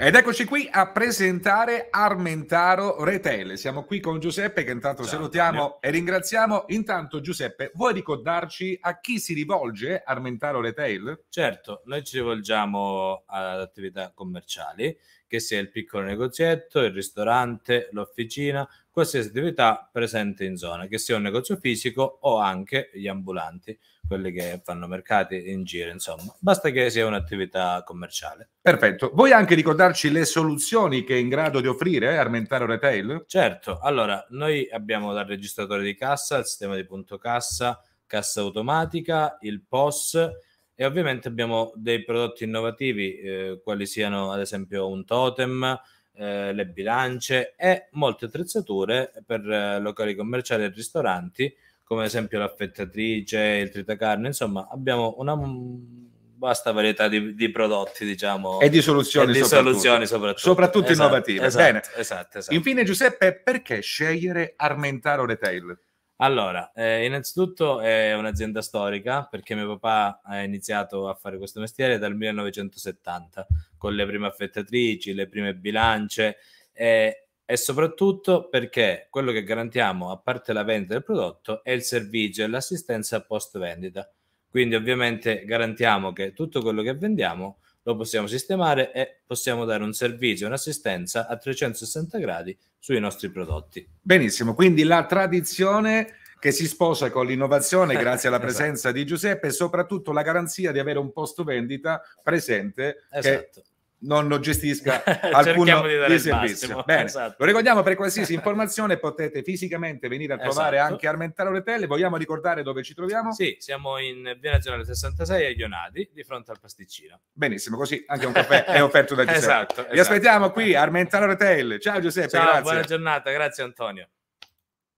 Ed eccoci qui a presentare Armentaro Retail. Siamo qui con Giuseppe che intanto Ciao, salutiamo mio. e ringraziamo. Intanto Giuseppe, vuoi ricordarci a chi si rivolge Armentaro Retail? Certo, noi ci rivolgiamo ad attività commerciali, che sia il piccolo negozietto, il ristorante, l'officina, qualsiasi attività presente in zona, che sia un negozio fisico o anche gli ambulanti, quelli che fanno mercati in giro, insomma, basta che sia un'attività commerciale. Perfetto. Vuoi anche ricordarci le soluzioni che è in grado di offrire eh, Armentaro Retail? Certo, allora noi abbiamo dal registratore di cassa, il sistema di punto cassa, cassa automatica, il POS e ovviamente abbiamo dei prodotti innovativi, eh, quali siano ad esempio un totem, eh, le bilance e molte attrezzature per eh, locali commerciali e ristoranti, come ad esempio l'affettatrice, il tritacarne, insomma abbiamo una vasta varietà di, di, prodotti, diciamo. E di soluzioni, e di soprattutto. soluzioni soprattutto. soprattutto esatto, innovative. Esatto, Bene. Esatto, esatto. Infine Giuseppe, perché scegliere Armentaro Retail? Allora, eh, innanzitutto è un'azienda storica perché mio papà ha iniziato a fare questo mestiere dal 1970 con le prime affettatrici, le prime bilance eh, e soprattutto perché quello che garantiamo, a parte la vendita del prodotto, è il servizio e l'assistenza post vendita. Quindi ovviamente garantiamo che tutto quello che vendiamo lo possiamo sistemare e possiamo dare un servizio, un'assistenza a 360 gradi sui nostri prodotti. Benissimo, quindi la tradizione che si sposa con l'innovazione eh, grazie alla esatto. presenza di Giuseppe e soprattutto la garanzia di avere un posto vendita presente esatto. che non lo gestisca alcuno di, di servizio. Bene, esatto. lo ricordiamo per qualsiasi informazione potete fisicamente venire a esatto. trovare anche Armentaro Letelle. Vogliamo ricordare dove ci troviamo? Sì, siamo in Via Nazionale 66 a Ionadi, di fronte al pasticcino. Benissimo, così anche un caffè è offerto da Giuseppe. esatto, Vi aspettiamo esatto. qui, Armentaro Letelle. Ciao Giuseppe, Ciao, grazie. buona giornata, grazie Antonio.